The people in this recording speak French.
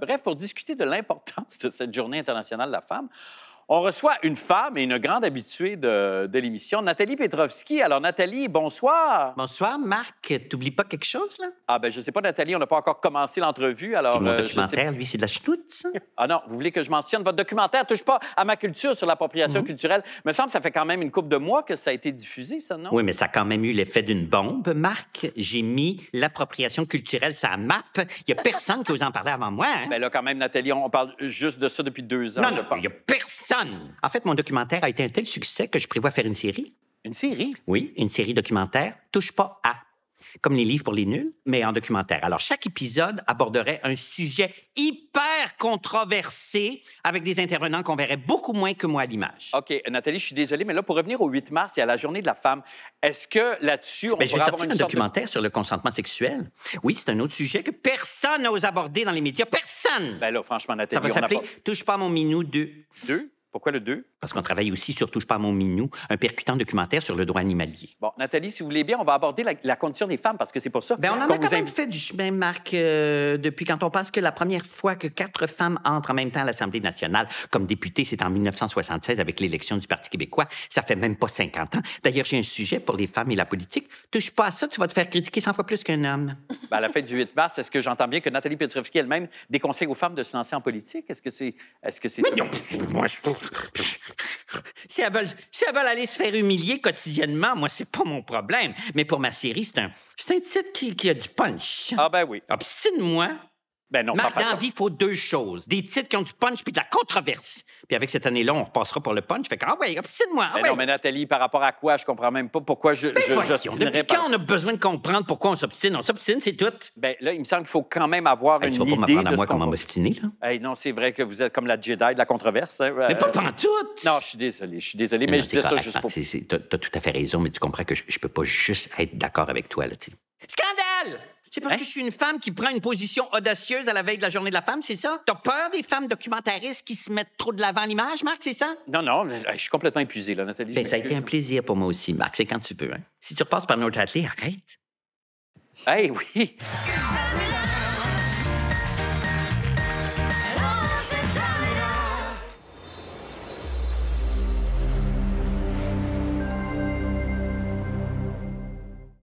Bref, pour discuter de l'importance de cette Journée internationale de la femme, on reçoit une femme et une grande habituée de, l'émission, Nathalie Petrovski. Alors, Nathalie, bonsoir. Bonsoir, Marc. T'oublies pas quelque chose, là? Ah, ben, je sais pas, Nathalie, on n'a pas encore commencé l'entrevue, alors. Mon euh, documentaire, lui, c'est de la ch'toute, Ah non, vous voulez que je mentionne votre documentaire? Touche pas à ma culture sur l'appropriation mhm. culturelle. Me semble que ça fait quand même une coupe de mois que ça a été diffusé, ça, non? Oui, mais ça a quand même eu l'effet d'une bombe, Marc. J'ai mis l'appropriation culturelle, ça map. Il y a personne qui vous en parlait avant moi, mais hein? ben là, quand même, Nathalie, on parle juste de ça depuis deux ans, je non, en fait, mon documentaire a été un tel succès que je prévois faire une série. Une série? Oui, une série documentaire, touche pas à. Comme les livres pour les nuls, mais en documentaire. Alors, chaque épisode aborderait un sujet hyper controversé avec des intervenants qu'on verrait beaucoup moins que moi à l'image. OK, Nathalie, je suis désolée, mais là, pour revenir au 8 mars et à la Journée de la femme, est-ce que là-dessus, on va ben, Je un documentaire sur le consentement sexuel. Oui, c'est un autre sujet que personne n'ose aborder dans les médias. Personne! Ben là, franchement, Nathalie, Ça va s'appeler Touche pas mon minou 2. 2? Pourquoi le 2? Parce qu'on travaille aussi sur Touche pas à mon minou, un percutant documentaire sur le droit animalier. Bon, Nathalie, si vous voulez bien, on va aborder la, condition des femmes parce que c'est pour ça. Bien, on en a quand même fait du chemin, Marc, euh, depuis quand on pense que la première fois que quatre femmes entrent en même temps à l'Assemblée nationale comme députées, c'est en 1976 avec l'élection du Parti québécois. Ça fait même pas 50 ans. D'ailleurs, j'ai un sujet pour les femmes et la politique. Touche pas à ça, tu vas te faire critiquer 100 fois plus qu'un homme. Bien, à la fête du 8 mars, est-ce que j'entends bien que Nathalie Petrovski elle-même déconseille aux femmes de se lancer en politique? Est-ce que c'est est -ce que c'est si elles, veulent, aller se faire humilier quotidiennement, moi, c'est pas mon problème. Mais pour ma série, c'est un, c'est un titre qui, qui a du punch. Ah ben oui. Obstine-moi, ah, ben non, Marc vie, il faut deux choses. Des titres qui ont du punch puis de la controverse. Puis avec cette année-là, on repassera pour le punch. Fait que, ah ouais, obstine-moi. Ah ben non, mais Nathalie, par rapport à quoi? Je comprends même pas pourquoi je, ben je, Depuis quand on a besoin de comprendre pourquoi on s'obstine? On s'obstine, c'est tout. Ben là, il me semble qu'il faut quand même avoir une tu vas pas idée de à moi comment m'obstiner, là? non, c'est vrai que vous êtes comme la Jedi de la controverse. Hein. Mais euh, pas pas tout! Non, je suis désolé. Je suis désolé, mais, je dis ça juste pour... T'as tout à fait raison, mais tu comprends que je, peux pas juste être d'accord avec toi, là, tu c'est parce hein? que je suis une femme qui prend une position audacieuse à la veille de la journée de la femme, c'est ça? T'as peur des femmes documentaristes qui se mettent trop de l'avant l'image, Marc, c'est ça? Non, non, je suis complètement épuisé, là, Nathalie. Ben, ça a été un plaisir pour moi aussi, Marc. C'est quand tu veux. Hein. Si tu repasses par notre atelier, arrête. oui!